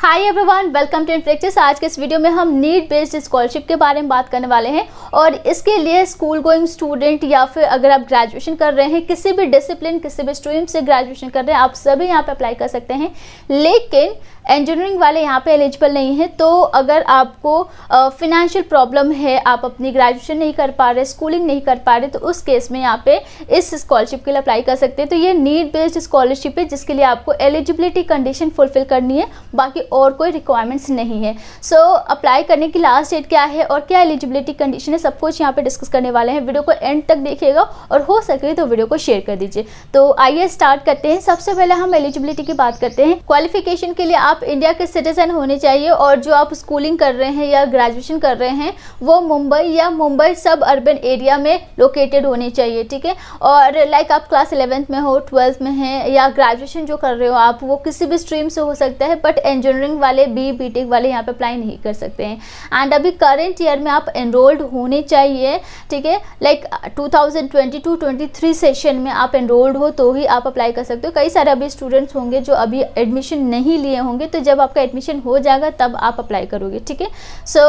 hi everyone welcome to practice आज के इस वीडियो में हम नीट बेस्ड स्कॉलरशिप के बारे में बात करने वाले हैं और इसके लिए स्कूल गोइंग स्टूडेंट या फिर अगर आप ग्रेजुएशन कर रहे हैं किसी भी डिसिप्लिन किसी भी स्ट्रीम से ग्रेजुएशन कर रहे हैं आप सभी यहाँ पे अप्लाई कर सकते हैं लेकिन इंजीनियरिंग वाले यहाँ पे एलिजिबल नहीं है तो अगर आपको फिनेंशियल प्रॉब्लम है आप अपनी ग्रेजुएशन नहीं कर पा रहे स्कूलिंग नहीं कर पा रहे तो उस केस में यहाँ पे इस स्कॉलरशिप के लिए अप्लाई कर सकते हैं तो ये नीड बेस्ड स्कॉलरशिप है जिसके लिए आपको एलिजिबिलिटी कंडीशन फुलफिल करनी है बाकी और कोई रिक्वायरमेंट्स नहीं है सो so, अप्लाई करने की लास्ट डेट क्या है और क्या एलिजिबिलिटी कंडीशन है सब कुछ यहाँ पर डिस्कस करने वाले हैं वीडियो को एंड तक देखिएगा और हो सके तो वीडियो को शेयर कर दीजिए तो आइए स्टार्ट करते हैं सबसे पहले हम एलिजिबिलिटी की बात करते हैं क्वालिफिकेशन के लिए आप आप इंडिया के सिटीजन होने चाहिए और जो आप स्कूलिंग कर रहे हैं या ग्रेजुएशन कर रहे हैं वो मुंबई या मुंबई सब अर्बन एरिया में लोकेटेड होने चाहिए ठीक है और लाइक आप क्लास इलेवेंथ में हो ट्वेल्थ में हैं या ग्रेजुएशन जो कर रहे हो आप वो किसी भी स्ट्रीम से हो सकता है बट इंजीनियरिंग वाले बी बी वाले यहाँ पर अप्लाई नहीं कर सकते हैं एंड अभी करेंट ईयर में आप एनरोल्ड होने चाहिए ठीक है लाइक टू थाउजेंड सेशन में आप एनरोल्ड हो तो ही आप अप्लाई कर सकते हो कई सारे अभी स्टूडेंट्स होंगे जो अभी एडमिशन नहीं लिए होंगे तो जब आपका एडमिशन हो जाएगा तब आप अप्लाई करोगे ठीक है सो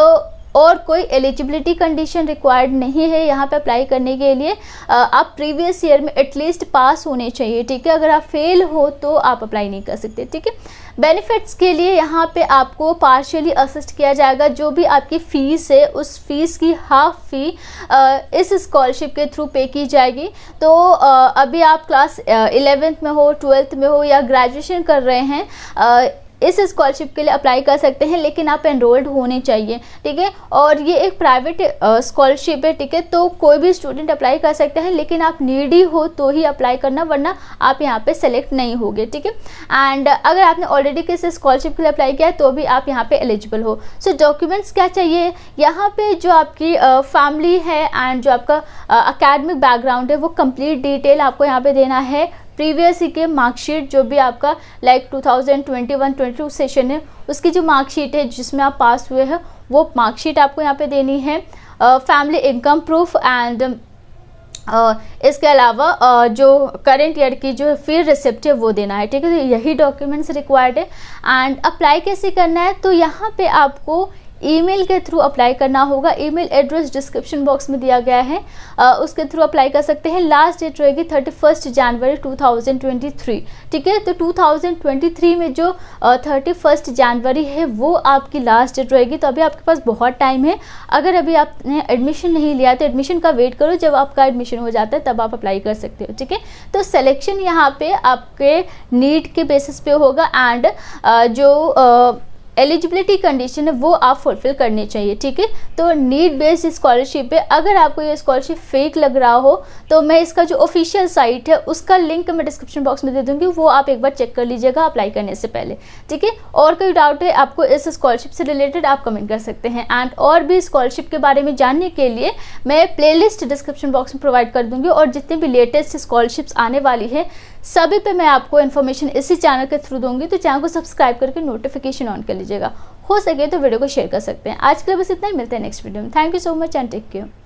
और कोई एलिजिबिलिटी कंडीशन रिक्वायर्ड नहीं है यहाँ पे अप्लाई करने के लिए आप प्रीवियस ईयर में एटलीस्ट पास होने चाहिए ठीक है अगर आप फेल हो तो आप अप्लाई नहीं कर सकते ठीक है बेनिफिट्स के लिए यहाँ पे आपको पार्शियली असिस्ट किया जाएगा जो भी आपकी फ़ीस है उस फीस की हाफ फ़ी इस स्कॉलरशिप के थ्रू पे की जाएगी तो अभी आप क्लास एलेवेंथ में हो ट्वेल्थ में हो या ग्रेजुएशन कर रहे हैं इस स्कॉलरशिप के लिए अप्लाई कर सकते हैं लेकिन आप एनरोल्ड होने चाहिए ठीक है और ये एक प्राइवेट स्कॉलरशिप है ठीक है तो कोई भी स्टूडेंट अप्लाई कर सकते हैं लेकिन आप नीडी हो तो ही अप्लाई करना वरना आप यहाँ पे सेलेक्ट नहीं होगे ठीक है एंड अगर आपने ऑलरेडी किसी स्कॉलरशिप के लिए अप्लाई किया है तो भी आप यहाँ पर एलिजिबल हो सो so, डॉक्यूमेंट्स क्या चाहिए यहाँ पर जो आपकी फैमिली है एंड जो आपका अकेडमिक बैकग्राउंड है वो कम्प्लीट डिटेल आपको यहाँ पर देना है प्रीवियस ई के मार्कशीट जो भी आपका like two thousand twenty one twenty two session है उसकी जो मार्कशीट है जिसमें आप पास हुए हैं वो मार्कशीट आपको यहाँ पे देनी है फैमिली इनकम प्रूफ एंड इसके अलावा आ, जो करेंट ईयर की जो फील रिसिप्ट है वो देना है ठीक है तो यही डॉक्यूमेंट्स रिक्वायर्ड है एंड अप्लाई कैसे करना है तो यहाँ पे आपको ईमेल के थ्रू अप्लाई करना होगा ईमेल एड्रेस डिस्क्रिप्शन बॉक्स में दिया गया है आ, उसके थ्रू अप्लाई कर सकते हैं लास्ट डेट रहेगी थर्टी फर्स्ट जनवरी 2023 ठीक है तो 2023 में जो थर्टी फर्स्ट जनवरी है वो आपकी लास्ट डेट रहेगी तो अभी आपके पास बहुत टाइम है अगर अभी आपने एडमिशन नहीं लिया तो एडमिशन का वेट करो जब आपका एडमिशन हो जाता है तब आप अप्लाई कर सकते हो ठीक है तो सेलेक्शन यहाँ पे आपके नीट के बेसिस पे होगा एंड जो आ, एलिजिबिलिटी कंडीशन है वो आप फुलफिल करनी चाहिए ठीक है तो नीड बेस्ड स्कॉलरशिप है अगर आपको ये स्कॉलरशिप फेक लग रहा हो तो मैं इसका जो ऑफिशियल साइट है उसका लिंक मैं डिस्क्रिप्शन बॉक्स में दे दूंगी वो आप एक बार चेक कर लीजिएगा अप्लाई करने से पहले ठीक है और कोई डाउट है आपको इस स्कॉलरशिप से रिलेटेड आप कमेंट कर सकते हैं एंड और भी स्कॉलरशिप के बारे में जानने के लिए मैं प्लेलिस्ट डिस्क्रिप्शन बॉक्स में प्रोवाइड कर दूँगी और जितने भी लेटेस्ट स्कॉलरशिप्स आने वाली है सभी पे मैं आपको इन्फॉर्मेशन इसी चैनल के थ्रू दूंगी तो चैनल को सब्सक्राइब करके नोटिफिकेशन ऑन कर लीजिए दीजिएगा हो सके तो वीडियो को शेयर कर सकते हैं आज के लिए बस इतना ही मिलते हैं नेक्स्ट वीडियो में thank you so much and take care